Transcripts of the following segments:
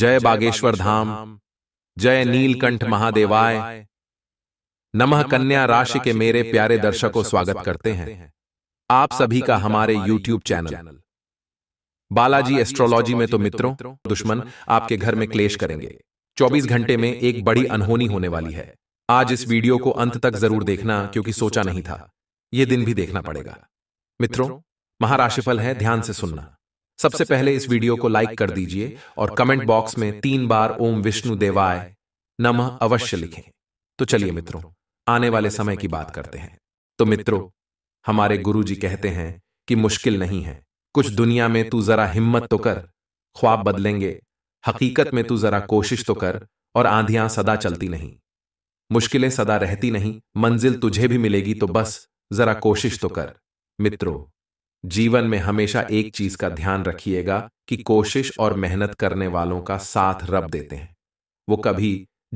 जय बागेश्वर धाम जय नीलकंठ महादेवाय नमः कन्या राशि के मेरे प्यारे दर्शकों स्वागत करते हैं आप सभी का हमारे YouTube चैनल बालाजी एस्ट्रोलॉजी में तो, तो मित्रों दुश्मन आपके घर में क्लेश करेंगे 24 घंटे में एक बड़ी अनहोनी होने वाली है आज इस वीडियो को अंत तक जरूर देखना क्योंकि सोचा नहीं था ये दिन भी देखना पड़ेगा मित्रों महाराशिफल है ध्यान से सुनना सबसे पहले इस वीडियो को लाइक कर दीजिए और कमेंट बॉक्स में तीन बार ओम विष्णु देवाय नमः अवश्य लिखें तो, तो चलिए मित्रों आने वाले समय की बात करते हैं तो, तो मित्रों हमारे गुरु जी कहते हैं कि मुश्किल नहीं है कुछ दुनिया में तू जरा हिम्मत तो, तो कर ख्वाब बदलेंगे हकीकत में तू जरा कोशिश तो कर और आंधियां सदा चलती नहीं मुश्किलें सदा रहती नहीं मंजिल तुझे भी मिलेगी तो बस जरा कोशिश तो कर मित्रों जीवन में हमेशा एक चीज का ध्यान रखिएगा कि कोशिश और मेहनत करने वालों का साथ रब देते हैं वो कभी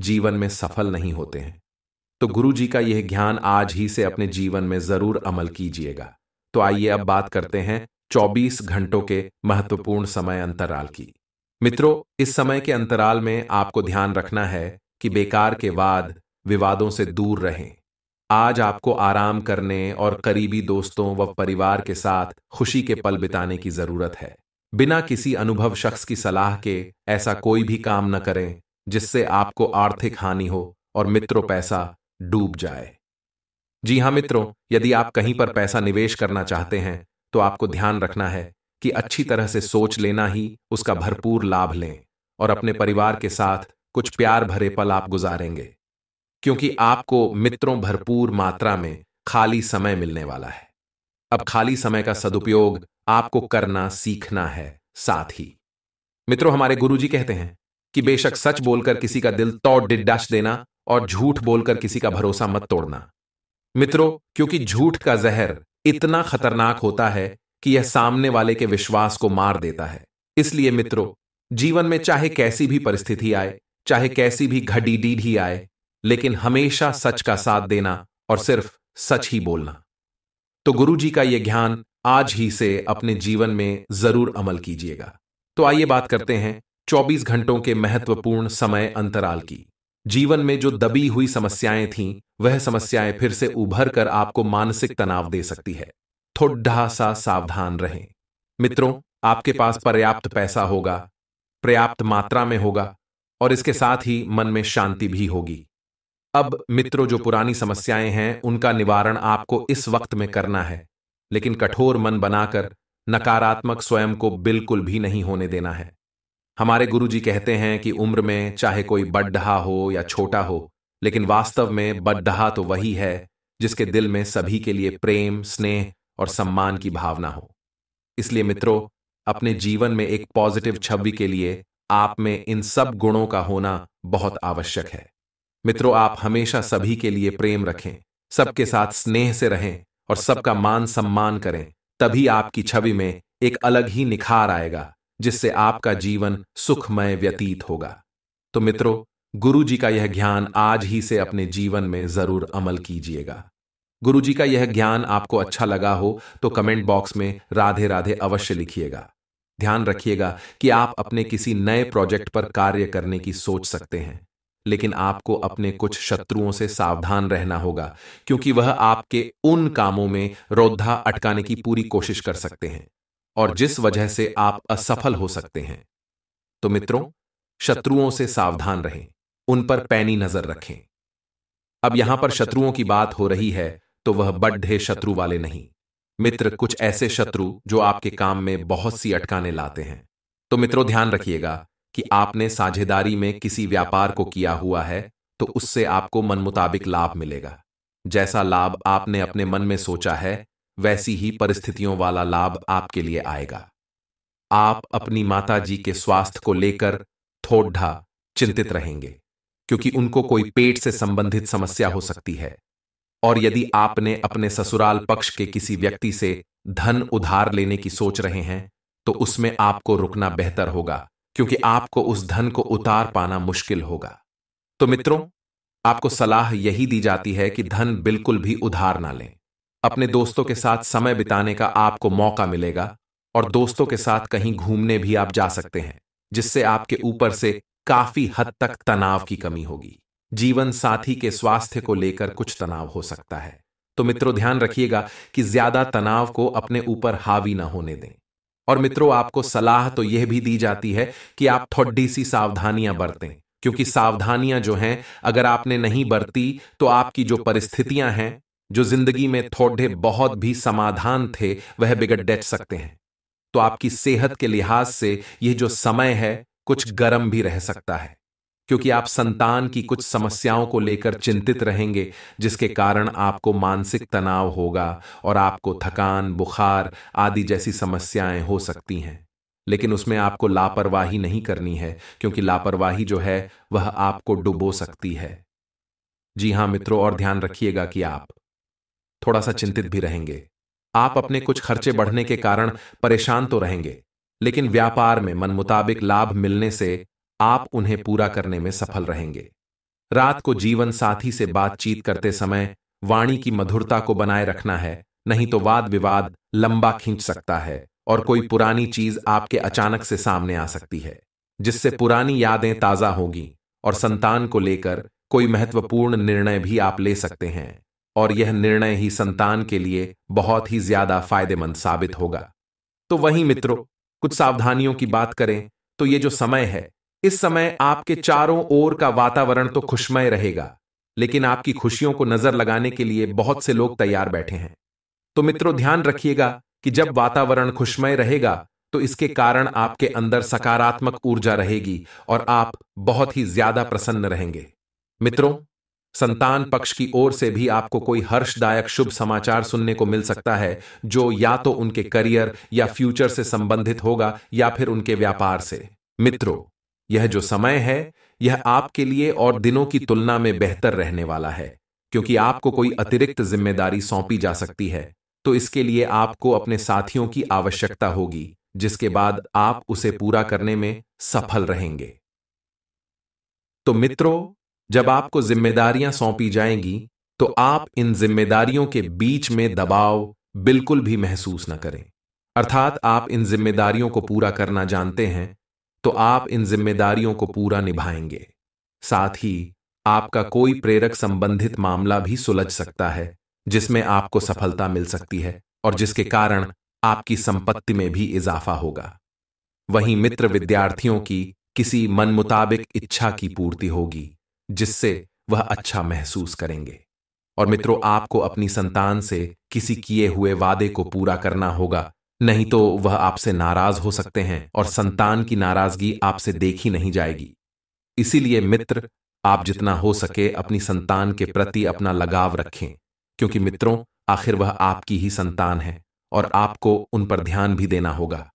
जीवन में सफल नहीं होते हैं तो, तो गुरु जी का यह ज्ञान आज ही से अपने जीवन में जरूर अमल कीजिएगा तो, तो आइए अब बात करते हैं 24 घंटों के महत्वपूर्ण समय अंतराल की मित्रों इस समय के अंतराल में आपको ध्यान रखना है कि बेकार के वाद विवादों से दूर रहें आज आपको आराम करने और करीबी दोस्तों व परिवार के साथ खुशी के पल बिताने की जरूरत है बिना किसी अनुभव शख्स की सलाह के ऐसा कोई भी काम न करें जिससे आपको आर्थिक हानि हो और मित्रों पैसा डूब जाए जी हां मित्रों यदि आप कहीं पर पैसा निवेश करना चाहते हैं तो आपको ध्यान रखना है कि अच्छी तरह से सोच लेना ही उसका भरपूर लाभ लें और अपने परिवार के साथ कुछ प्यार भरे पल आप गुजारेंगे क्योंकि आपको मित्रों भरपूर मात्रा में खाली समय मिलने वाला है अब खाली समय का सदुपयोग आपको करना सीखना है साथ ही मित्रों हमारे गुरुजी कहते हैं कि बेशक सच बोलकर किसी का दिल तोड़ डिडाश देना और झूठ बोलकर किसी का भरोसा मत तोड़ना मित्रों क्योंकि झूठ का जहर इतना खतरनाक होता है कि यह सामने वाले के विश्वास को मार देता है इसलिए मित्रों जीवन में चाहे कैसी भी परिस्थिति आए चाहे कैसी भी घड़ी डीढ़ी आए लेकिन हमेशा सच का साथ देना और सिर्फ सच ही बोलना तो गुरु जी का यह ज्ञान आज ही से अपने जीवन में जरूर अमल कीजिएगा तो आइए बात करते हैं 24 घंटों के महत्वपूर्ण समय अंतराल की जीवन में जो दबी हुई समस्याएं थीं वह समस्याएं फिर से उभर कर आपको मानसिक तनाव दे सकती है थोड़ा सा सावधान रहें मित्रों आपके पास पर्याप्त पैसा होगा पर्याप्त मात्रा में होगा और इसके साथ ही मन में शांति भी होगी अब मित्रों जो पुरानी समस्याएं हैं उनका निवारण आपको इस वक्त में करना है लेकिन कठोर मन बनाकर नकारात्मक स्वयं को बिल्कुल भी नहीं होने देना है हमारे गुरुजी कहते हैं कि उम्र में चाहे कोई बड्ढहा हो या छोटा हो लेकिन वास्तव में बड्ढहा तो वही है जिसके दिल में सभी के लिए प्रेम स्नेह और सम्मान की भावना हो इसलिए मित्रों अपने जीवन में एक पॉजिटिव छवि के लिए आप में इन सब गुणों का होना बहुत आवश्यक है मित्रों आप हमेशा सभी के लिए प्रेम रखें सबके साथ स्नेह से रहें और सबका मान सम्मान करें तभी आपकी छवि में एक अलग ही निखार आएगा जिससे आपका जीवन सुखमय व्यतीत होगा तो मित्रों गुरु जी का यह ज्ञान आज ही से अपने जीवन में जरूर अमल कीजिएगा गुरु जी का यह ज्ञान आपको अच्छा लगा हो तो कमेंट बॉक्स में राधे राधे अवश्य लिखिएगा ध्यान रखिएगा कि आप अपने किसी नए प्रोजेक्ट पर कार्य करने की सोच सकते हैं लेकिन आपको अपने कुछ शत्रुओं से सावधान रहना होगा क्योंकि वह आपके उन कामों में रोधा अटकाने की पूरी कोशिश कर सकते हैं और जिस वजह से आप असफल हो सकते हैं तो मित्रों शत्रुओं से सावधान रहें उन पर पैनी नजर रखें अब यहां पर शत्रुओं की बात हो रही है तो वह बड्ढे शत्रु वाले नहीं मित्र कुछ ऐसे शत्रु जो आपके काम में बहुत सी अटकाने लाते हैं तो मित्रों ध्यान रखिएगा कि आपने साझेदारी में किसी व्यापार को किया हुआ है तो उससे आपको मन मुताबिक लाभ मिलेगा जैसा लाभ आपने अपने मन में सोचा है वैसी ही परिस्थितियों वाला लाभ आपके लिए आएगा आप अपनी माता जी के स्वास्थ्य को लेकर थोड़ा चिंतित रहेंगे क्योंकि उनको कोई पेट से संबंधित समस्या हो सकती है और यदि आपने अपने ससुराल पक्ष के किसी व्यक्ति से धन उधार लेने की सोच रहे हैं तो उसमें आपको रुकना बेहतर होगा क्योंकि आपको उस धन को उतार पाना मुश्किल होगा तो मित्रों आपको सलाह यही दी जाती है कि धन बिल्कुल भी उधार ना लें अपने दोस्तों के साथ समय बिताने का आपको मौका मिलेगा और दोस्तों के साथ कहीं घूमने भी आप जा सकते हैं जिससे आपके ऊपर से काफी हद तक तनाव की कमी होगी जीवन साथी के स्वास्थ्य को लेकर कुछ तनाव हो सकता है तो, तो मित्रों ध्यान रखिएगा कि ज्यादा तनाव को अपने ऊपर हावी ना होने दें और मित्रों आपको सलाह तो यह भी दी जाती है कि आप थोड़ी सी सावधानियां बरतें क्योंकि सावधानियां जो हैं अगर आपने नहीं बरती तो आपकी जो परिस्थितियां हैं जो जिंदगी में थोड़े बहुत भी समाधान थे वह बिगड़ डच सकते हैं तो आपकी सेहत के लिहाज से यह जो समय है कुछ गर्म भी रह सकता है क्योंकि आप संतान की कुछ समस्याओं को लेकर चिंतित रहेंगे जिसके कारण आपको मानसिक तनाव होगा और आपको थकान बुखार आदि जैसी समस्याएं हो सकती हैं लेकिन उसमें आपको लापरवाही नहीं करनी है क्योंकि लापरवाही जो है वह आपको डुबो सकती है जी हां हाँ, मित्रों और ध्यान रखिएगा कि आप थोड़ा सा चिंतित भी रहेंगे आप अपने कुछ खर्चे बढ़ने के कारण परेशान तो, तो रहेंगे लेकिन व्यापार में मन मुताबिक लाभ मिलने से आप उन्हें पूरा करने में सफल रहेंगे रात को जीवन साथी से बातचीत करते समय वाणी की मधुरता को बनाए रखना है नहीं तो वाद विवाद लंबा खींच सकता है और कोई पुरानी चीज आपके अचानक से सामने आ सकती है जिससे पुरानी यादें ताजा होगी और संतान को लेकर कोई महत्वपूर्ण निर्णय भी आप ले सकते हैं और यह निर्णय ही संतान के लिए बहुत ही ज्यादा फायदेमंद साबित होगा तो वहीं मित्रों कुछ सावधानियों की बात करें तो ये जो समय है इस समय आपके चारों ओर का वातावरण तो खुशमय रहेगा लेकिन आपकी खुशियों को नजर लगाने के लिए बहुत से लोग तैयार बैठे हैं तो मित्रों ध्यान रखिएगा कि जब वातावरण खुशमय रहेगा तो इसके कारण आपके अंदर सकारात्मक ऊर्जा रहेगी और आप बहुत ही ज्यादा प्रसन्न रहेंगे मित्रों संतान पक्ष की ओर से भी आपको कोई हर्षदायक शुभ समाचार सुनने को मिल सकता है जो या तो उनके करियर या फ्यूचर से संबंधित होगा या फिर उनके व्यापार से मित्रों यह जो समय है यह आपके लिए और दिनों की तुलना में बेहतर रहने वाला है क्योंकि आपको कोई अतिरिक्त जिम्मेदारी सौंपी जा सकती है तो इसके लिए आपको अपने साथियों की आवश्यकता होगी जिसके बाद आप उसे पूरा करने में सफल रहेंगे तो मित्रों जब आपको जिम्मेदारियां सौंपी जाएंगी तो आप इन जिम्मेदारियों के बीच में दबाव बिल्कुल भी महसूस न करें अर्थात आप इन जिम्मेदारियों को पूरा करना जानते हैं तो आप इन जिम्मेदारियों को पूरा निभाएंगे साथ ही आपका कोई प्रेरक संबंधित मामला भी सुलझ सकता है जिसमें आपको सफलता मिल सकती है और जिसके कारण आपकी संपत्ति में भी इजाफा होगा वहीं मित्र विद्यार्थियों की किसी मन मुताबिक इच्छा की पूर्ति होगी जिससे वह अच्छा महसूस करेंगे और मित्रों आपको अपनी संतान से किसी किए हुए वादे को पूरा करना होगा नहीं तो वह आपसे नाराज हो सकते हैं और संतान की नाराजगी आपसे देखी नहीं जाएगी इसीलिए मित्र आप जितना हो सके अपनी संतान के प्रति अपना लगाव रखें क्योंकि मित्रों आखिर वह आपकी ही संतान है और आपको उन पर ध्यान भी देना होगा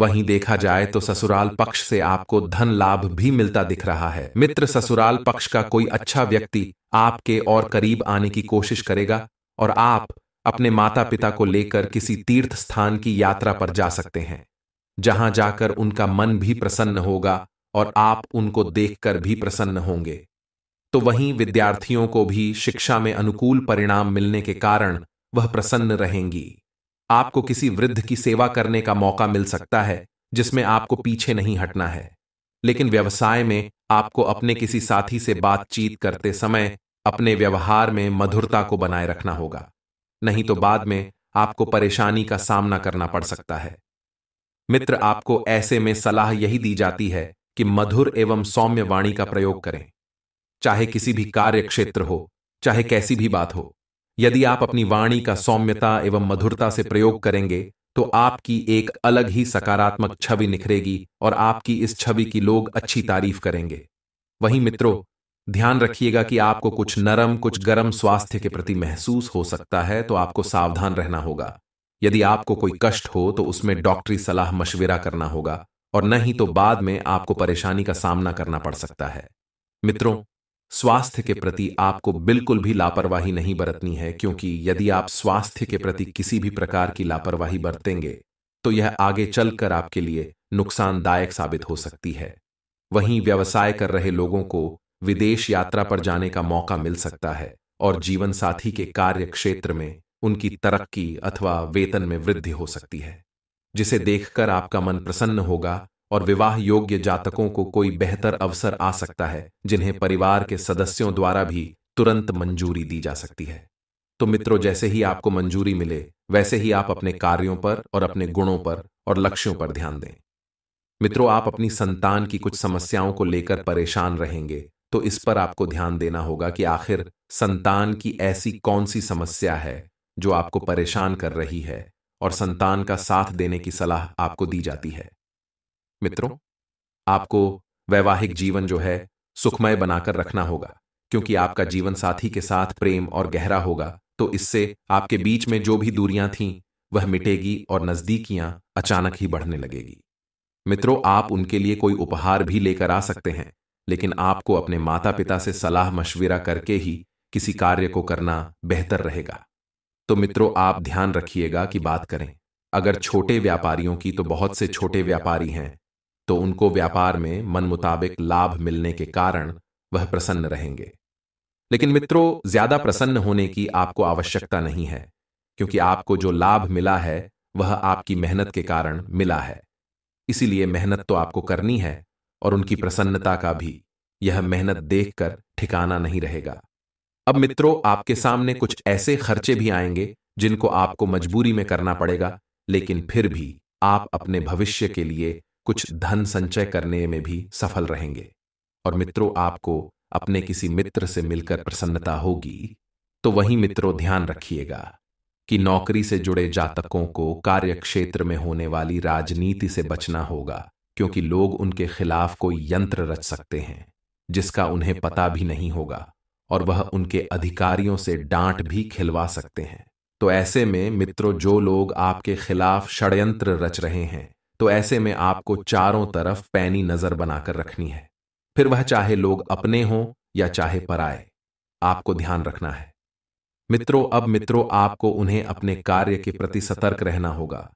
वहीं देखा जाए तो ससुराल पक्ष से आपको धन लाभ भी मिलता दिख रहा है मित्र ससुराल पक्ष का कोई अच्छा व्यक्ति आपके और करीब आने की कोशिश करेगा और आप अपने माता पिता को लेकर किसी तीर्थ स्थान की यात्रा पर जा सकते हैं जहां जाकर उनका मन भी प्रसन्न होगा और आप उनको देखकर भी प्रसन्न होंगे तो, तो वहीं विद्यार्थियों को भी शिक्षा में अनुकूल परिणाम मिलने के कारण वह प्रसन्न रहेंगी आपको किसी वृद्ध की सेवा करने का मौका मिल सकता है जिसमें आपको पीछे नहीं हटना है लेकिन व्यवसाय में आपको अपने किसी साथी से बातचीत करते समय अपने व्यवहार में मधुरता को बनाए रखना होगा नहीं तो बाद में आपको परेशानी का सामना करना पड़ सकता है मित्र आपको ऐसे में सलाह यही दी जाती है कि मधुर एवं सौम्य वाणी का प्रयोग करें चाहे किसी भी कार्य क्षेत्र हो चाहे कैसी भी बात हो यदि आप अपनी वाणी का सौम्यता एवं मधुरता से प्रयोग करेंगे तो आपकी एक अलग ही सकारात्मक छवि निखरेगी और आपकी इस छवि की लोग अच्छी तारीफ करेंगे वहीं मित्रों ध्यान रखिएगा कि आपको कुछ नरम कुछ गर्म स्वास्थ्य के प्रति महसूस हो सकता है तो आपको सावधान रहना होगा यदि आपको कोई कष्ट हो तो उसमें डॉक्टरी सलाह मशविरा करना होगा और नहीं तो बाद में आपको परेशानी का सामना करना पड़ सकता है मित्रों स्वास्थ्य के प्रति आपको बिल्कुल भी लापरवाही नहीं बरतनी है क्योंकि यदि आप स्वास्थ्य के प्रति किसी भी प्रकार की लापरवाही बरतेंगे तो यह आगे चलकर आपके लिए नुकसानदायक साबित हो सकती है वहीं व्यवसाय कर रहे लोगों को विदेश यात्रा पर जाने का मौका मिल सकता है और जीवन साथी के कार्य क्षेत्र में उनकी तरक्की अथवा वेतन में वृद्धि हो सकती है जिसे देखकर आपका मन प्रसन्न होगा और विवाह योग्य जातकों को कोई बेहतर अवसर आ सकता है जिन्हें परिवार के सदस्यों द्वारा भी तुरंत मंजूरी दी जा सकती है तो मित्रों जैसे ही आपको मंजूरी मिले वैसे ही आप अपने कार्यों पर और अपने गुणों पर और लक्ष्यों पर ध्यान दें मित्रों आप अपनी संतान की कुछ समस्याओं को लेकर परेशान रहेंगे तो इस पर आपको ध्यान देना होगा कि आखिर संतान की ऐसी कौन सी समस्या है जो आपको परेशान कर रही है और संतान का साथ देने की सलाह आपको दी जाती है मित्रों आपको वैवाहिक जीवन जो है सुखमय बनाकर रखना होगा क्योंकि आपका जीवन साथी के साथ प्रेम और गहरा होगा तो इससे आपके बीच में जो भी दूरियां थीं वह मिटेगी और नजदीकियां अचानक ही बढ़ने लगेगी मित्रों आप उनके लिए कोई उपहार भी लेकर आ सकते हैं लेकिन आपको अपने माता पिता से सलाह मशविरा करके ही किसी कार्य को करना बेहतर रहेगा तो मित्रों आप ध्यान रखिएगा कि बात करें अगर छोटे व्यापारियों की तो बहुत से छोटे व्यापारी हैं तो उनको व्यापार में मन मुताबिक लाभ मिलने के कारण वह प्रसन्न रहेंगे लेकिन मित्रों ज्यादा प्रसन्न होने की आपको आवश्यकता नहीं है क्योंकि आपको जो लाभ मिला है वह आपकी मेहनत के कारण मिला है इसीलिए मेहनत तो आपको करनी है और उनकी प्रसन्नता का भी यह मेहनत देखकर ठिकाना नहीं रहेगा अब मित्रों आपके सामने कुछ ऐसे खर्चे भी आएंगे जिनको आपको मजबूरी में करना पड़ेगा लेकिन फिर भी आप अपने भविष्य के लिए कुछ धन संचय करने में भी सफल रहेंगे और मित्रों आपको अपने किसी मित्र से मिलकर प्रसन्नता होगी तो वहीं मित्रों ध्यान रखिएगा कि नौकरी से जुड़े जातकों को कार्य क्षेत्र में होने वाली राजनीति से बचना होगा क्योंकि लोग उनके खिलाफ कोई यंत्र रच सकते हैं जिसका उन्हें पता भी नहीं होगा और वह उनके अधिकारियों से डांट भी खिलवा सकते हैं तो ऐसे में मित्रों जो लोग आपके खिलाफ षडयंत्र रच रहे हैं तो ऐसे में आपको चारों तरफ पैनी नजर बनाकर रखनी है फिर वह चाहे लोग अपने हों या चाहे पराए आपको ध्यान रखना है मित्रों अब मित्रों आपको उन्हें अपने कार्य के प्रति सतर्क रहना होगा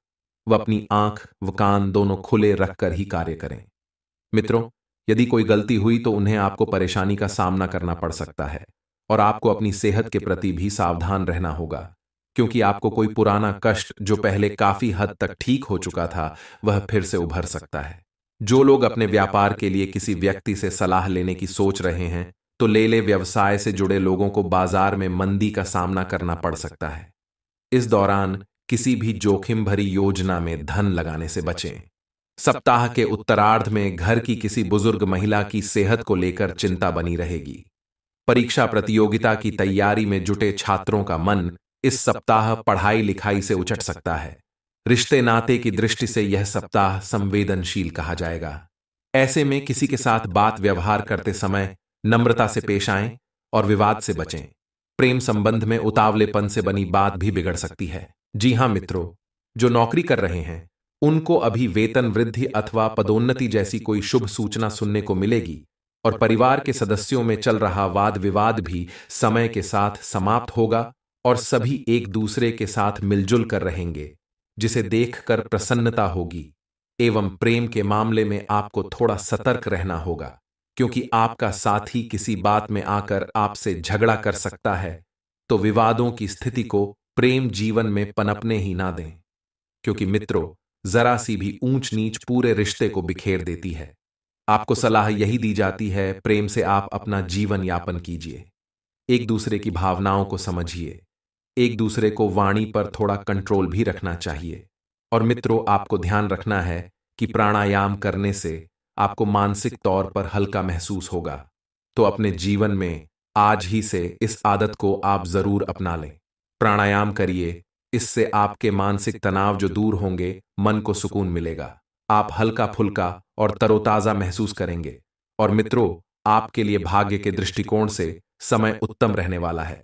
वह अपनी आंख व कान दोनों खुले रखकर ही कार्य करें मित्रों यदि कोई गलती हुई तो उन्हें आपको परेशानी का सामना करना पड़ सकता है और आपको अपनी सेहत के प्रति भी सावधान रहना होगा क्योंकि आपको कोई पुराना कष्ट जो पहले काफी हद तक ठीक हो चुका था वह फिर से उभर सकता है जो लोग अपने व्यापार के लिए किसी व्यक्ति से सलाह लेने की सोच रहे हैं तो ले ले व्यवसाय से जुड़े लोगों को बाजार में मंदी का सामना करना पड़ सकता है इस दौरान किसी भी जोखिम भरी योजना में धन लगाने से बचें सप्ताह के उत्तरार्ध में घर की किसी बुजुर्ग महिला की सेहत को लेकर चिंता बनी रहेगी परीक्षा प्रतियोगिता की तैयारी में जुटे छात्रों का मन इस सप्ताह पढ़ाई लिखाई से उचट सकता है रिश्ते नाते की दृष्टि से यह सप्ताह संवेदनशील कहा जाएगा ऐसे में किसी के साथ बात व्यवहार करते समय नम्रता से पेश आएं और विवाद से बचें प्रेम संबंध में उतावलेपन से बनी बात भी बिगड़ सकती है जी हां मित्रों जो नौकरी कर रहे हैं उनको अभी वेतन वृद्धि अथवा पदोन्नति जैसी कोई शुभ सूचना सुनने को मिलेगी और परिवार के सदस्यों में चल रहा वाद विवाद भी समय के साथ समाप्त होगा और सभी एक दूसरे के साथ मिलजुल कर रहेंगे जिसे देखकर प्रसन्नता होगी एवं प्रेम के मामले में आपको थोड़ा सतर्क रहना होगा क्योंकि आपका साथी किसी बात में आकर आपसे झगड़ा कर सकता है तो विवादों की स्थिति को प्रेम जीवन में पनपने ही ना दें क्योंकि मित्रों जरा सी भी ऊंच नीच पूरे रिश्ते को बिखेर देती है आपको सलाह यही दी जाती है प्रेम से आप अपना जीवन यापन कीजिए एक दूसरे की भावनाओं को समझिए एक दूसरे को वाणी पर थोड़ा कंट्रोल भी रखना चाहिए और मित्रों आपको ध्यान रखना है कि प्राणायाम करने से आपको मानसिक तौर पर हल्का महसूस होगा तो अपने जीवन में आज ही से इस आदत को आप जरूर अपना लें प्राणायाम करिए इससे आपके मानसिक तनाव जो दूर होंगे मन को सुकून मिलेगा आप हल्का फुल्का और तरोताजा महसूस करेंगे और मित्रों आपके लिए भाग्य के दृष्टिकोण से समय उत्तम रहने वाला है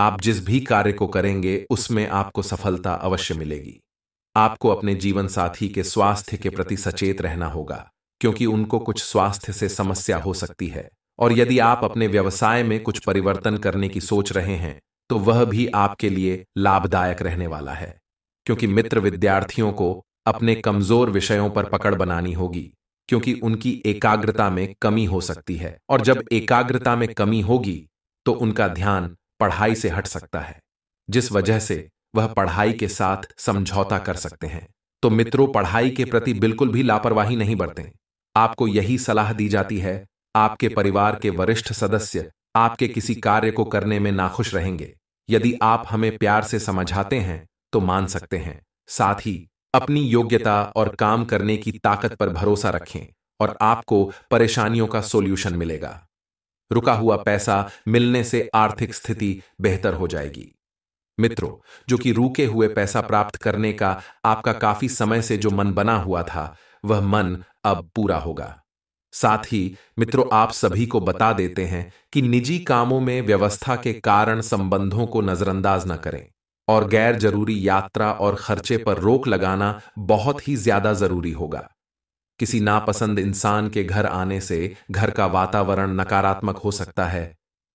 आप जिस भी कार्य को करेंगे उसमें आपको सफलता अवश्य मिलेगी आपको अपने जीवन साथी के स्वास्थ्य के प्रति सचेत रहना होगा क्योंकि उनको कुछ स्वास्थ्य से समस्या हो सकती है और यदि आप अपने व्यवसाय में कुछ परिवर्तन करने की सोच रहे हैं तो वह भी आपके लिए लाभदायक रहने वाला है क्योंकि मित्र विद्यार्थियों को अपने कमजोर विषयों पर पकड़ बनानी होगी क्योंकि उनकी एकाग्रता में कमी हो सकती है और जब एकाग्रता में कमी होगी तो उनका ध्यान पढ़ाई से हट सकता है जिस वजह से वह पढ़ाई के साथ समझौता कर सकते हैं तो मित्रों पढ़ाई के प्रति बिल्कुल भी लापरवाही नहीं बरतें आपको यही सलाह दी जाती है आपके परिवार के वरिष्ठ सदस्य आपके किसी कार्य को करने में नाखुश रहेंगे यदि आप हमें प्यार से समझाते हैं तो मान सकते हैं साथ ही अपनी योग्यता और काम करने की ताकत पर भरोसा रखें और आपको परेशानियों का सोल्यूशन मिलेगा रुका हुआ पैसा मिलने से आर्थिक स्थिति बेहतर हो जाएगी मित्रों जो कि रुके हुए पैसा प्राप्त करने का आपका काफी समय से जो मन बना हुआ था वह मन अब पूरा होगा साथ ही मित्रों आप सभी को बता देते हैं कि निजी कामों में व्यवस्था के कारण संबंधों को नजरअंदाज न करें और गैर जरूरी यात्रा और खर्चे पर रोक लगाना बहुत ही ज्यादा जरूरी होगा किसी नापसंद इंसान के घर आने से घर का वातावरण नकारात्मक हो सकता है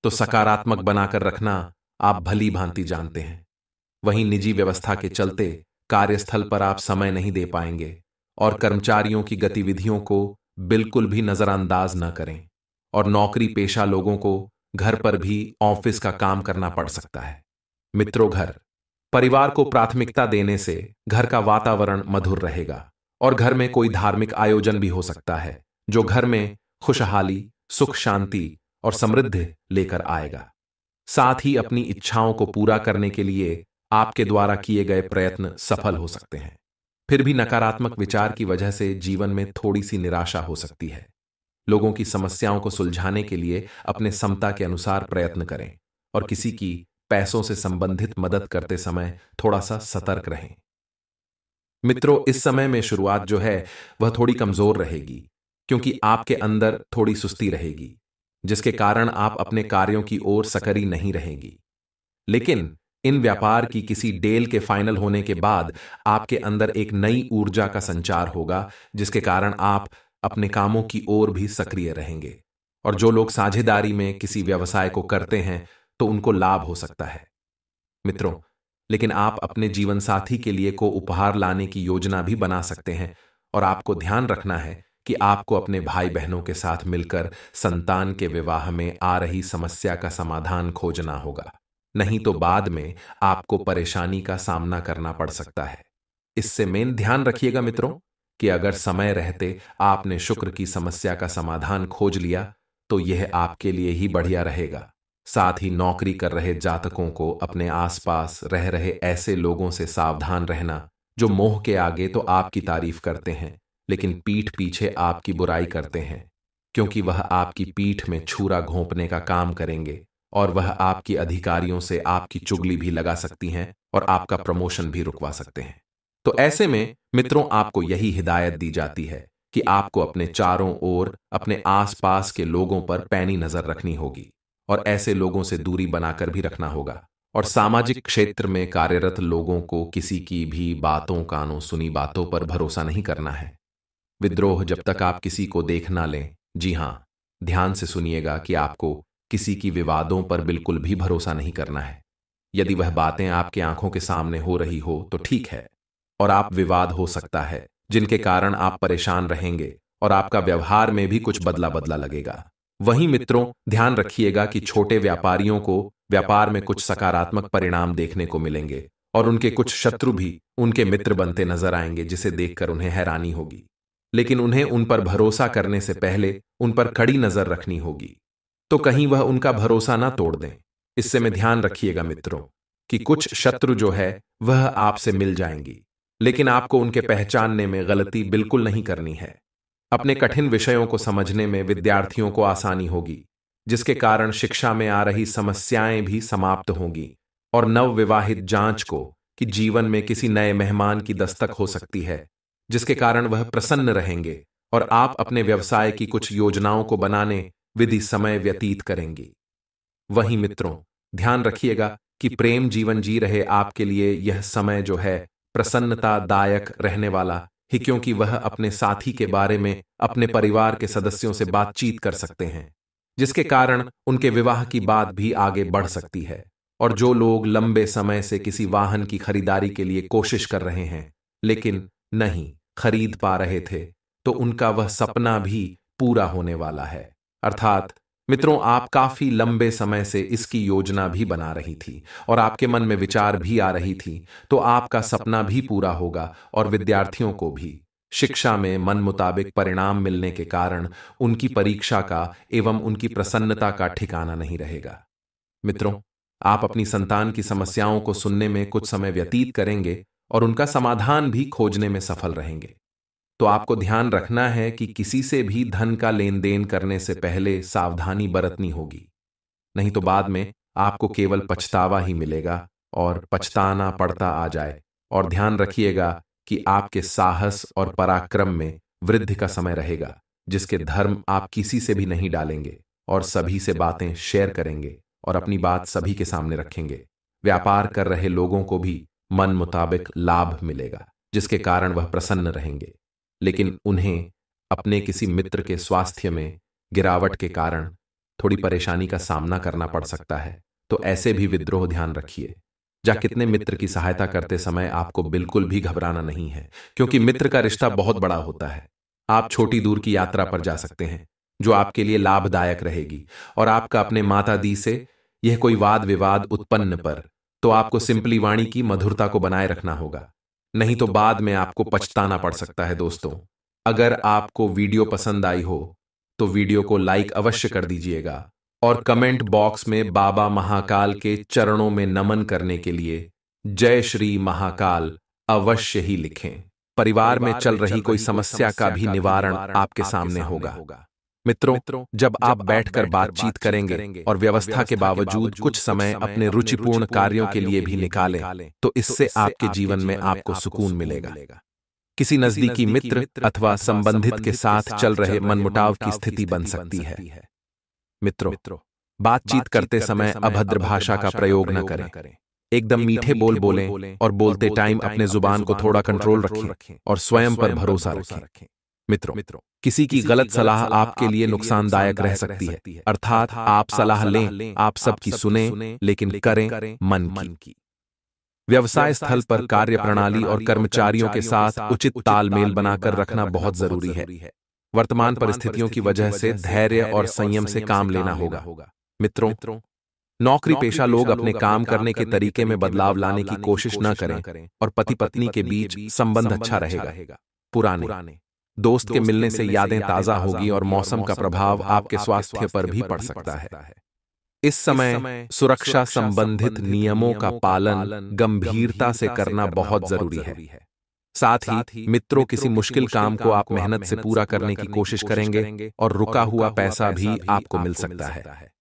तो, तो सकारात्मक बनाकर रखना आप भली भांति जानते हैं वहीं निजी व्यवस्था के चलते कार्यस्थल पर आप समय नहीं दे पाएंगे और कर्मचारियों की गतिविधियों को बिल्कुल भी नज़रअंदाज न करें और नौकरी पेशा लोगों को घर पर भी ऑफिस का काम करना पड़ सकता है मित्रों घर परिवार को प्राथमिकता देने से घर का वातावरण मधुर रहेगा और घर में कोई धार्मिक आयोजन भी हो सकता है जो घर में खुशहाली सुख शांति और समृद्धि लेकर आएगा साथ ही अपनी इच्छाओं को पूरा करने के लिए आपके द्वारा किए गए प्रयत्न सफल हो सकते हैं फिर भी नकारात्मक विचार की वजह से जीवन में थोड़ी सी निराशा हो सकती है लोगों की समस्याओं को सुलझाने के लिए अपने समता के अनुसार प्रयत्न करें और किसी की पैसों से संबंधित मदद करते समय थोड़ा सा सतर्क रहें मित्रों इस समय में शुरुआत जो है वह थोड़ी कमजोर रहेगी क्योंकि आपके अंदर थोड़ी सुस्ती रहेगी जिसके कारण आप अपने कार्यों की ओर सकरी नहीं रहेगी लेकिन इन व्यापार की किसी डेल के फाइनल होने के बाद आपके अंदर एक नई ऊर्जा का संचार होगा जिसके कारण आप अपने कामों की ओर भी सक्रिय रहेंगे और जो लोग साझेदारी में किसी व्यवसाय को करते हैं तो उनको लाभ हो सकता है मित्रों लेकिन आप अपने जीवन साथी के लिए को उपहार लाने की योजना भी बना सकते हैं और आपको ध्यान रखना है कि आपको अपने भाई बहनों के साथ मिलकर संतान के विवाह में आ रही समस्या का समाधान खोजना होगा नहीं तो, तो बाद में आपको परेशानी का सामना करना पड़ सकता है इससे मेन ध्यान रखिएगा मित्रों कि अगर समय रहते आपने शुक्र की समस्या का समाधान खोज लिया तो, तो यह आपके लिए ही बढ़िया रहेगा साथ ही नौकरी कर रहे जातकों को अपने आसपास रह रहे ऐसे लोगों से सावधान रहना जो मोह के आगे तो, तो आपकी तारीफ करते हैं लेकिन पीठ पीछे आपकी बुराई करते हैं क्योंकि वह आपकी पीठ में छूरा घोंपने का काम करेंगे और वह आपकी अधिकारियों से आपकी चुगली भी लगा सकती हैं और आपका प्रमोशन भी रुकवा सकते हैं तो ऐसे में मित्रों आपको यही हिदायत दी जाती है कि आपको अपने चारों ओर अपने आसपास के लोगों पर पैनी नजर रखनी होगी और ऐसे लोगों से दूरी बनाकर भी रखना होगा और सामाजिक क्षेत्र में कार्यरत लोगों को किसी की भी बातों कानों सुनी बातों पर भरोसा नहीं करना है विद्रोह जब तक आप किसी को देख ना लें जी हाँ ध्यान से सुनिएगा कि आपको किसी की विवादों पर बिल्कुल भी भरोसा नहीं करना है यदि वह बातें आपके आंखों के सामने हो रही हो तो ठीक है और आप विवाद हो सकता है जिनके कारण आप परेशान रहेंगे और आपका व्यवहार में भी कुछ बदला बदला लगेगा वहीं मित्रों ध्यान रखिएगा कि छोटे व्यापारियों को व्यापार में कुछ सकारात्मक परिणाम देखने को मिलेंगे और उनके कुछ शत्रु भी उनके मित्र बनते नजर आएंगे जिसे देखकर उन्हें हैरानी होगी लेकिन उन्हें उन पर भरोसा करने से पहले उन पर कड़ी नजर रखनी होगी तो कहीं वह उनका भरोसा ना तोड़ दें इससे में ध्यान रखिएगा मित्रों कि कुछ शत्रु जो है वह आपसे मिल जाएंगी लेकिन आपको उनके पहचानने में गलती बिल्कुल नहीं करनी है अपने कठिन विषयों को समझने में विद्यार्थियों को आसानी होगी जिसके कारण शिक्षा में आ रही समस्याएं भी समाप्त होंगी और नवविवाहित जांच को कि जीवन में किसी नए मेहमान की दस्तक हो सकती है जिसके कारण वह प्रसन्न रहेंगे और आप अपने व्यवसाय की कुछ योजनाओं को बनाने विधि समय व्यतीत करेंगी वहीं मित्रों ध्यान रखिएगा कि प्रेम जीवन जी रहे आपके लिए यह समय जो है प्रसन्नता दायक रहने वाला ही क्योंकि वह अपने साथी के बारे में अपने परिवार के सदस्यों से बातचीत कर सकते हैं जिसके कारण उनके विवाह की बात भी आगे बढ़ सकती है और जो लोग लंबे समय से किसी वाहन की खरीदारी के लिए कोशिश कर रहे हैं लेकिन नहीं खरीद पा रहे थे तो उनका वह सपना भी पूरा होने वाला है अर्थात मित्रों आप काफी लंबे समय से इसकी योजना भी बना रही थी और आपके मन में विचार भी आ रही थी तो आपका सपना भी पूरा होगा और विद्यार्थियों को भी शिक्षा में मन मुताबिक परिणाम मिलने के कारण उनकी परीक्षा का एवं उनकी प्रसन्नता का ठिकाना नहीं रहेगा मित्रों आप अपनी संतान की समस्याओं को सुनने में कुछ समय व्यतीत करेंगे और उनका समाधान भी खोजने में सफल रहेंगे तो आपको ध्यान रखना है कि किसी से भी धन का लेन देन करने से पहले सावधानी बरतनी होगी नहीं तो बाद में आपको केवल पछतावा ही मिलेगा और पछताना पड़ता आ जाए और ध्यान रखिएगा कि आपके साहस और पराक्रम में वृद्धि का समय रहेगा जिसके धर्म आप किसी से भी नहीं डालेंगे और सभी से बातें शेयर करेंगे और अपनी बात सभी के सामने रखेंगे व्यापार कर रहे लोगों को भी मन मुताबिक लाभ मिलेगा जिसके कारण वह प्रसन्न रहेंगे लेकिन उन्हें अपने किसी मित्र के स्वास्थ्य में गिरावट के कारण थोड़ी परेशानी का सामना करना पड़ सकता है तो, तो ऐसे भी विद्रोह ध्यान रखिए जा कितने मित्र की सहायता करते समय आपको बिल्कुल भी घबराना नहीं है क्योंकि मित्र का रिश्ता बहुत बड़ा होता है आप छोटी दूर की यात्रा पर जा सकते हैं जो आपके लिए लाभदायक रहेगी और आपका अपने माता दी से यह कोई वाद विवाद उत्पन्न पर तो, तो आपको सिंपली वाणी की मधुरता को बनाए रखना होगा नहीं तो, तो बाद में आपको पछताना पड़ सकता है दोस्तों अगर आपको वीडियो पसंद आई हो तो, तो वीडियो को लाइक अवश्य कर दीजिएगा और कमेंट बॉक्स में बाबा महाकाल के चरणों में नमन करने के लिए जय श्री महाकाल अवश्य ही लिखें परिवार में चल रही कोई समस्या का भी निवारण आपके सामने होगा मित्रों मित्रों जब आप बैठकर बातचीत करेंगे और व्यवस्था के बावजूद कुछ समय अपने रुचिपूर्ण कार्यों के लिए भी निकालें तो, तो इससे आपके जीवन में आपको सुकून मिलेगा किसी नजदीकी मित्र अथवा संबंधित के साथ चल रहे मनमुटाव की स्थिति बन सकती है मित्रों बातचीत करते समय अभद्र भाषा का प्रयोग न करें एकदम मीठे बोल बोलें और बोलते टाइम अपने जुबान को थोड़ा कंट्रोल रखें और स्वयं पर भरोसा रखें मित्रों मित्रों किसी की गलत सलाह आपके लिए नुकसानदायक रह सकती है अर्थात आप सलाह लें आप सबकी सुने लेकिन करें मन की व्यवसाय स्थल पर कार्य प्रणाली और कर्मचारियों के साथ उचित तालमेल बनाकर रखना बहुत जरूरी है वर्तमान परिस्थितियों की वजह से धैर्य और संयम से काम लेना होगा मित्रों नौकरी पेशा लोग अपने काम करने के तरीके में बदलाव लाने की कोशिश न करें और पति पत्नी के बीच संबंध अच्छा, अच्छा रहेगा पुराने दोस्त के मिलने से यादें ताज़ा होगी और मौसम का प्रभाव आपके स्वास्थ्य पर भी पड़ सकता है इस समय सुरक्षा संबंधित नियमों का पालन गंभीरता से करना बहुत ज़रूरी है साथ ही मित्रों किसी मुश्किल काम को आप मेहनत से पूरा करने की कोशिश करेंगे और रुका हुआ पैसा भी आपको मिल सकता है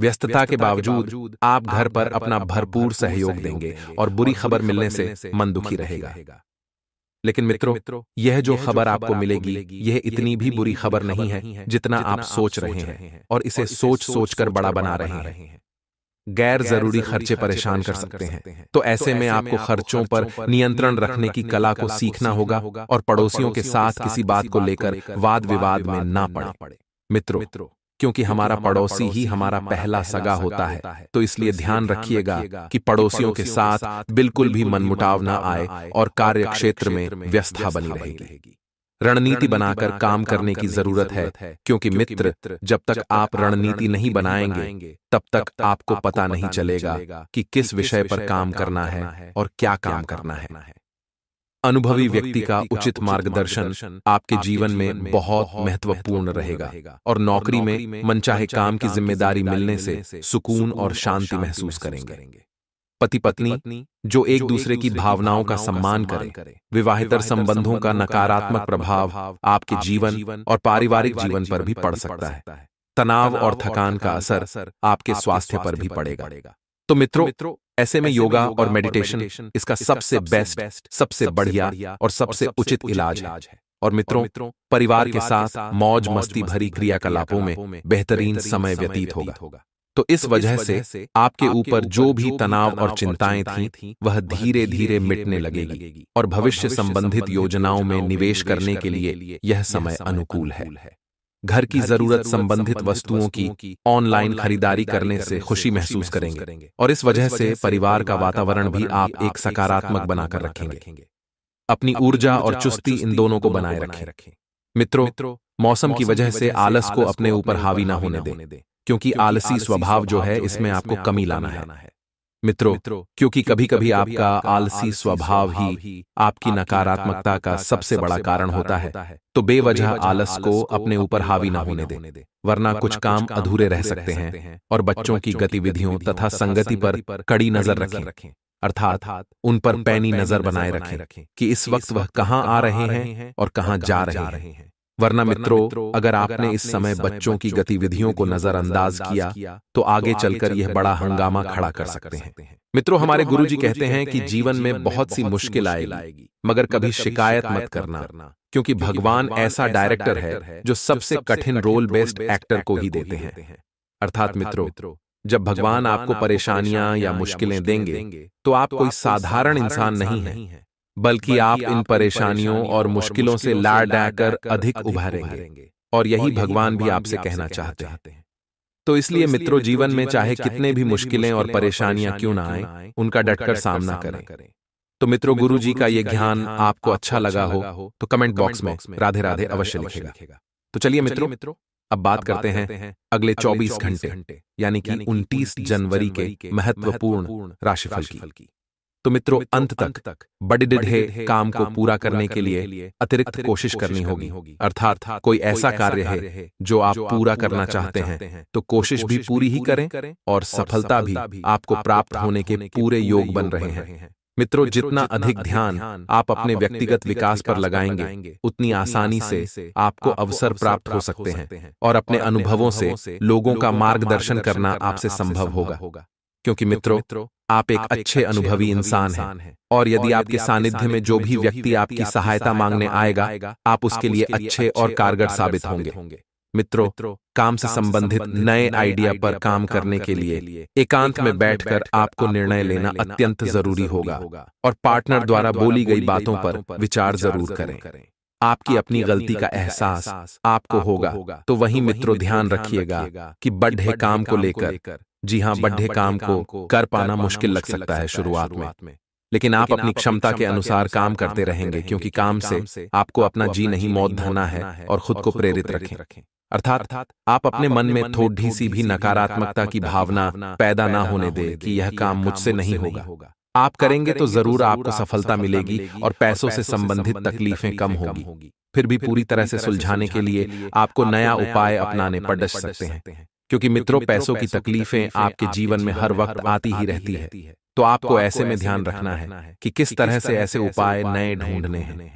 व्यस्तता के बावजूद आप घर पर अपना भरपूर सहयोग देंगे और बुरी खबर मिलने से मन दुखी रहेगा लेकिन मित्रों मित्रों यह जो खबर आपको मिलेगी यह इतनी भी बुरी खबर नहीं है जितना आप सोच रहे हैं और इसे सोच सोच कर बड़ा बना रहे हैं गैर जरूरी खर्चे परेशान कर सकते हैं तो, तो ऐसे में आपको खर्चों पर नियंत्रण रखने की कला को सीखना होगा और पड़ोसियों के साथ किसी बात को लेकर वाद विवाद में ना पड़े मित्रों मित्रों क्योंकि हमारा पड़ोसी ही हमारा पहला सगा होता है तो इसलिए तो ध्यान रखिएगा कि पड़ोसियों के साथ बिल्कुल भी मनमुटाव न आए और कार्य क्षेत्र में व्यस्था बनी रहेगी रणनीति बनाकर काम करने की जरूरत है क्योंकि मित्र जब तक आप रणनीति नहीं बनाएंगे तब तक आपको पता नहीं चलेगा कि किस विषय पर काम करना है और क्या काम करना है अनुभवी व्यक्ति का उचित मार्गदर्शन आपके जीवन में बहुत महत्वपूर्ण रहेगा और नौकरी में मनचाहे काम की जिम्मेदारी मिलने से सुकून और शांति महसूस करेंगे पति पत्नी जो एक दूसरे की भावनाओं का सम्मान करें विवाहितर संबंधों का नकारात्मक प्रभाव आपके जीवन और पारिवारिक जीवन पर भी पड़ सकता है तनाव और थकान का असर आपके स्वास्थ्य पर भी पड़ेगा तो मित्रों ऐसे में योगा और मेडिटेशन इसका सबसे बेस्ट सबसे बढ़िया और सबसे उचित इलाज है और मित्रों परिवार के साथ मौज मस्ती भरी क्रियाकलापों में बेहतरीन समय व्यतीत होगा तो इस तो वजह से आपके ऊपर जो भी तनाव और चिंताएं थी वह धीरे धीरे मिटने लगेगी और भविष्य संबंधित योजनाओं में निवेश करने के लिए यह समय अनुकूल है घर की जरूरत संबंधित वस्तुओं की ऑनलाइन खरीदारी करने से खुशी महसूस करेंगे और इस वजह से परिवार का वातावरण भी आप एक सकारात्मक बनाकर रखेंगे अपनी ऊर्जा और चुस्ती इन दोनों को बनाए रखें मित्रों मौसम की वजह से आलस को अपने ऊपर हावी ना होने दें क्योंकि आलसी स्वभाव जो है इसमें आपको कमी लाना है मित्रों क्योंकि कभी कभी आपका आलसी स्वभाव ही आपकी नकारात्मकता का सबसे बड़ा कारण होता है तो, तो बेवजह आलस को अपने ऊपर हावी ना होने दें वरना कुछ काम अधूरे रह सकते हैं और बच्चों की गतिविधियों तथा संगति पर कड़ी नजर रखें अर्थात उन पर पैनी नजर बनाए रखें कि इस वक्त वह कहाँ आ रहे हैं और कहाँ जा रहे हैं वरना मित्रों अगर आपने इस समय बच्चों की गतिविधियों को नजरअंदाज किया तो, तो आगे चलकर यह बड़ा हंगामा खड़ा कर सकते हैं मित्रों हमारे गुरुजी कहते हैं कि जीवन में बहुत सी मुश्किल आएगी मगर कभी शिकायत मत करना क्योंकि भगवान ऐसा डायरेक्टर है जो सबसे कठिन रोल बेस्ड एक्टर को ही देते हैं अर्थात मित्रों जब भगवान आपको परेशानियां या मुश्किलें देंगे तो आप तो कोई साधारण इंसान नहीं है बल्कि आप इन परेशानियों और मुश्किलों से लाड़ डाकर अधिक उभारेंगे और यही भगवान भी आपसे कहना चाहते हैं तो इसलिए तो मित्रों जीवन में चाहे कितने भी मुश्किलें और परेशानियां क्यों ना आए उनका डटकर सामना करें तो मित्रों गुरु जी का ये ज्ञान आपको अच्छा, अच्छा लगा हो तो कमेंट बॉक्स तो में राधे राधे अवश्य लिखेगा तो, तो चलिए मित्रों अब बात करते हैं अगले 24 घंटे यानी कि 29 जनवरी के महत्वपूर्ण राशिफल की तो मित्रों अंत तक, बड़ी डिढे काम, काम को पूरा करने के लिए अतिरिक्त कोशिश करनी होगी अर्थात कोई ऐसा कार्य है जो आप पूरा करना चाहते हैं तो कोशिश तो भी पूरी ही करें और सफलता भी आपको प्राप्त होने के पूरे योग बन रहे हैं मित्रों जितना अधिक ध्यान आप अपने व्यक्तिगत विकास पर लगाएंगे उतनी आसानी से आपको अवसर प्राप्त हो सकते हैं और अपने अनुभवों से लोगों का मार्गदर्शन करना आपसे संभव होगा क्योंकि मित्रों आप एक अच्छे अनुभवी इंसान हैं और यदि आपके सानिध्य में जो भी व्यक्ति आपकी सहायता मांगने आएगा आप उसके लिए अच्छे और कारगर साबित होंगे मित्रों काम से संबंधित नए आइडिया पर काम करने के लिए एकांत में बैठकर आपको निर्णय लेना अत्यंत जरूरी होगा और पार्टनर द्वारा बोली गई बातों पर विचार जरूर करें आपकी अपनी गलती का एहसास आपको होगा तो वही तो मित्रों ध्यान रखिएगा कि बढ़े काम को लेकर जी हाँ, हाँ बड्ढे काम को कर पाना मुश्किल लग सकता है शुरुआत में लेकिन आप अपनी क्षमता के अनुसार काम करते रहेंगे क्योंकि काम से आपको अपना जी नहीं मौत धना है और खुद को प्रेरित रखें अर्थात आप अपने मन में थोड़ी सी भी नकारात्मकता की भावना पैदा ना होने दे कि यह काम मुझसे नहीं होगा आप करेंगे तो, तो जरूर आपको सफलता मिलेगी और पैसों से संबंधित तकलीफें कम होगी फिर भी पूरी तरह से सुलझाने के लिए आपको नया उपाय अपनाने पर डच सकते हैं क्योंकि मित्रों पैसों की तकलीफें आपके जीवन में हर वक्त आती ही रहती है तो आपको तो ऐसे में ध्यान रखना है कि किस तरह से ऐसे उपाय नए ढूंढने हैं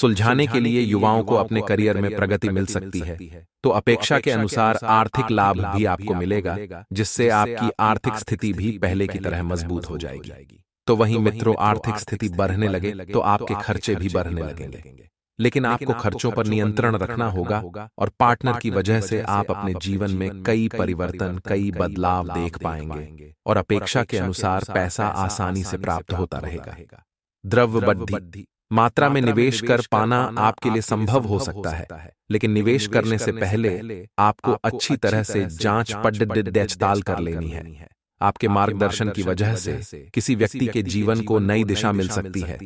सुलझाने के लिए युवाओं को अपने करियर में प्रगति मिल सकती है तो, तो अपेक्षा के अनुसार आर्थिक लाभ भी आपको मिलेगा जिससे आपकी आर्थिक स्थिति भी पहले की तरह मजबूत हो जाएगी तो वहीं तो मित्रों आर्थिक स्थिति बढ़ने लगे तो आपके खर्चे भी बढ़ने लगेंगे लेकिन आपको खर्चों पर नियंत्रण रखना होगा और पार्टनर की वजह से आप अपने जीवन में कई परिवर्तन कई बदलाव देख पाएंगे और अपेक्षा के अनुसार पैसा आसानी से प्राप्त होता रहेगा द्रव्य बद्धि मात्रा में निवेश कर पाना आपके लिए संभव हो सकता है लेकिन निवेश करने से पहले आपको अच्छी तरह से जांच पडताल कर लेनी है आपके मार्गदर्शन की वजह से किसी व्यक्ति के जीवन को नई दिशा मिल सकती है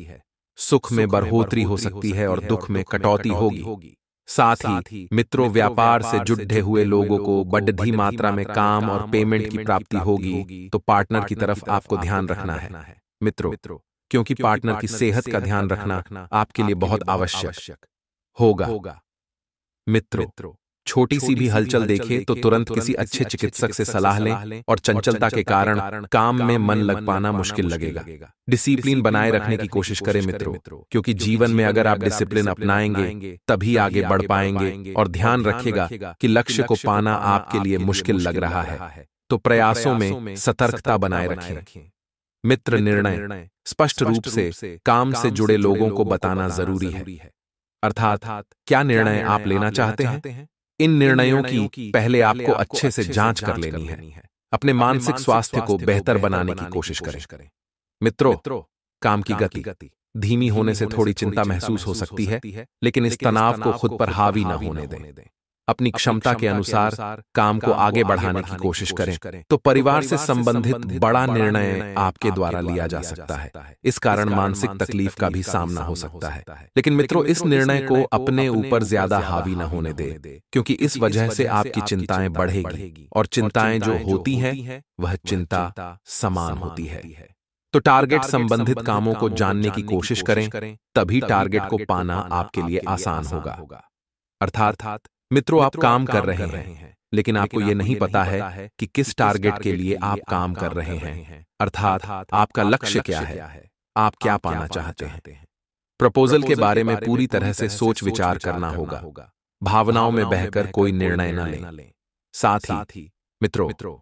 सुख में बढ़ोतरी हो सकती है और दुख में कटौती होगी साथ ही मित्रों व्यापार से जुड़े हुए लोगों को बढ़ी मात्रा में काम और पेमेंट की प्राप्ति होगी तो पार्टनर की तरफ आपको ध्यान रखना है मित्रों क्योंकि पार्टनर की सेहत का ध्यान रखना आपके लिए बहुत आवश्यक होगा मित्रों छोटी सी भी हलचल देखे तो, तो तुरंत किसी अच्छे चिकित्सक से सलाह लें और चंचलता के कारण काम में मन लग पाना मुश्किल लगेगा डिसिप्लिन बनाए रखने की कोशिश करें मित्रों क्योंकि जीवन में अगर आप डिसिप्लिन अपनाएंगे तभी आगे बढ़ पाएंगे और ध्यान रखेगा कि लक्ष्य को पाना आपके लिए मुश्किल लग रहा है तो, तो प्रयासों में सतर्कता बनाए रखें मित्र निर्णय स्पष्ट रूप से काम से जुड़े लोगों को बताना जरूरी है अर्थात क्या निर्णय आप लेना चाहते हैं इन निर्णयों की पहले आपको अच्छे से जांच कर लेनी है अपने मानसिक स्वास्थ्य को बेहतर बनाने की कोशिश करें मित्रों काम की गति धीमी होने से थोड़ी चिंता महसूस हो सकती है लेकिन इस तनाव को खुद पर हावी न होने दें अपनी क्षमता के अनुसार काम को आगे बढ़ाने की कोशिश करें तो, तो परिवार से संबंधित बड़ा निर्णय आपके द्वारा लिया जा सकता है इस कारण मानसिक तकलीफ का भी सामना हो सकता है लेकिन मित्रों इस निर्णय को अपने ऊपर ज्यादा हावी न होने दे क्योंकि इस वजह से आपकी चिंताएं बढ़ेगी और चिंताएं जो होती हैं वह चिंता समान होती है तो टारगेट संबंधित कामों को जानने की कोशिश करें तभी टारगेट को पाना आपके लिए आसान होगा अर्थात मित्रों आप काम कर रहे हैं लेकिन आपको ये नहीं पता है कि किस टारगेट के लिए आप काम कर रहे हैं अर्थात आपका लक्ष्य क्या है आप क्या पाना चाहते हैं प्रपोजल के बारे में पूरी तरह से सोच विचार करना होगा भावनाओं में बहकर कोई निर्णय न लें साथ ही मित्रों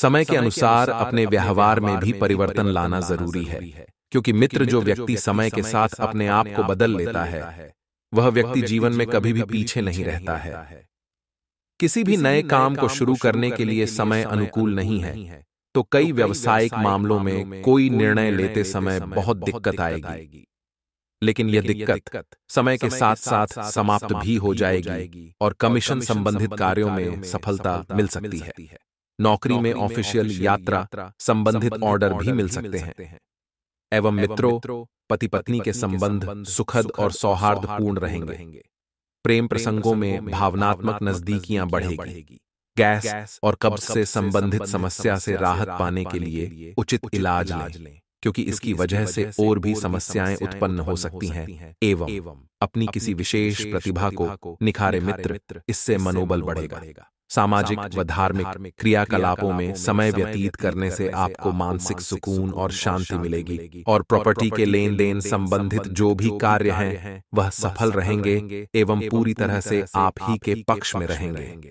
समय के अनुसार अपने व्यवहार में भी परिवर्तन लाना जरूरी है क्योंकि मित्र जो व्यक्ति समय के साथ अपने आप को बदल लेता है वह व्यक्ति जीवन में कभी भी पीछे नहीं रहता है किसी भी नए काम को शुरू करने के लिए समय अनुकूल नहीं है तो, तो कई व्यवसायिक मामलों में कोई निर्णय लेते समय बहुत दिक्कत आएगी लेकिन यह दिक्कत समय के साथ साथ समाप्त भी हो जाएगी और कमीशन संबंधित कार्यों में सफलता मिल सकती है नौकरी में ऑफिशियल यात्रा संबंधित ऑर्डर भी मिल सकते हैं एवं मित्रों पति पत्नी के संबंध सुखद और सौहार्दपूर्ण रहेंगे प्रेम प्रसंगों में भावनात्मक नजदीकियां बढ़ेगी गैस और कब्ज से संबंधित समस्या से राहत पाने के लिए उचित इलाज लें क्योंकि इसकी वजह से और भी समस्याएं उत्पन्न हो सकती हैं एवं अपनी किसी विशेष प्रतिभा को निखारे मित्र इससे मनोबल बढ़ेगा सामाजिक व धार्मिक क्रियाकलापों में समय व्यतीत करने से आपको मानसिक सुकून और शांति मिलेगी और प्रॉपर्टी के लेन देन संबंधित जो भी कार्य हैं वह सफल रहेंगे एवं पूरी तरह से आप ही के पक्ष में रहेंगे